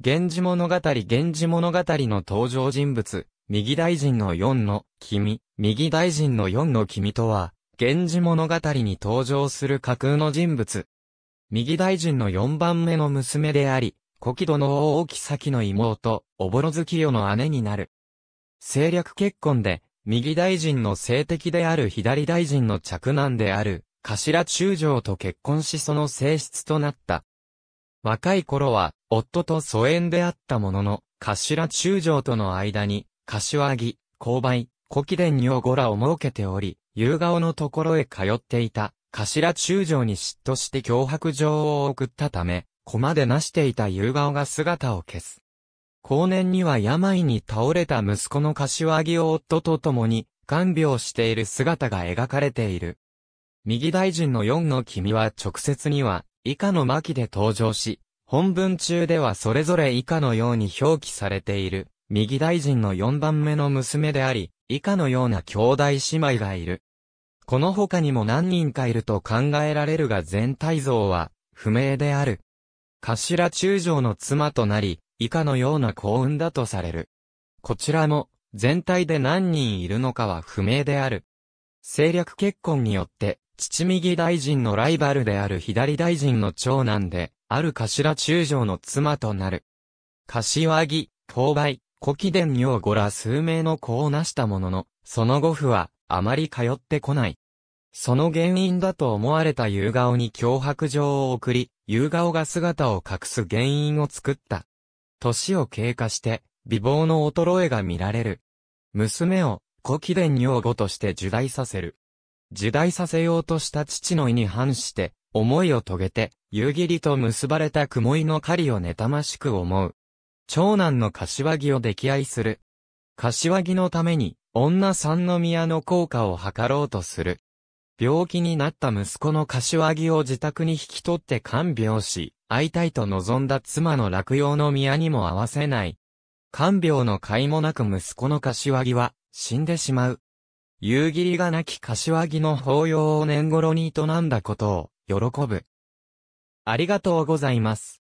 源氏物語源氏物語の登場人物、右大臣の四の君、右大臣の四の君とは、源氏物語に登場する架空の人物。右大臣の四番目の娘であり、古木戸の大木崎の妹、おぼろ月夜の姉になる。政略結婚で、右大臣の性的である左大臣の嫡男である、頭中将と結婚しその性質となった。若い頃は、夫と疎遠であったものの、頭中将との間に、柏木、勾配、古貴殿おごらを設けており、夕顔のところへ通っていた、頭中将に嫉妬して脅迫状を送ったため、駒でなしていた夕顔が姿を消す。後年には病に倒れた息子の柏木を夫と共に、看病している姿が描かれている。右大臣の四の君は直接には、以下の巻で登場し、本文中ではそれぞれ以下のように表記されている、右大臣の4番目の娘であり、以下のような兄弟姉妹がいる。この他にも何人かいると考えられるが全体像は不明である。頭中将の妻となり、以下のような幸運だとされる。こちらも全体で何人いるのかは不明である。政略結婚によって、父右大臣のライバルである左大臣の長男で、ある頭中将の妻となる。柏木、勾配、古貴殿女五ら数名の子を成したものの、その後夫はあまり通ってこない。その原因だと思われた夕顔に脅迫状を送り、夕顔が姿を隠す原因を作った。年を経過して、美貌の衰えが見られる。娘を、古貴殿女房として受大させる。時代させようとした父の意に反して、思いを遂げて、夕霧と結ばれた雲井の狩りを妬ましく思う。長男の柏木を溺愛する。柏木のために、女三宮の効果を図ろうとする。病気になった息子の柏木を自宅に引き取って看病し、会いたいと望んだ妻の落葉の宮にも会わせない。看病の甲斐もなく息子の柏木は死んでしまう。夕霧がなき柏木の法要を年頃に営んだことを、喜ぶ。ありがとうございます。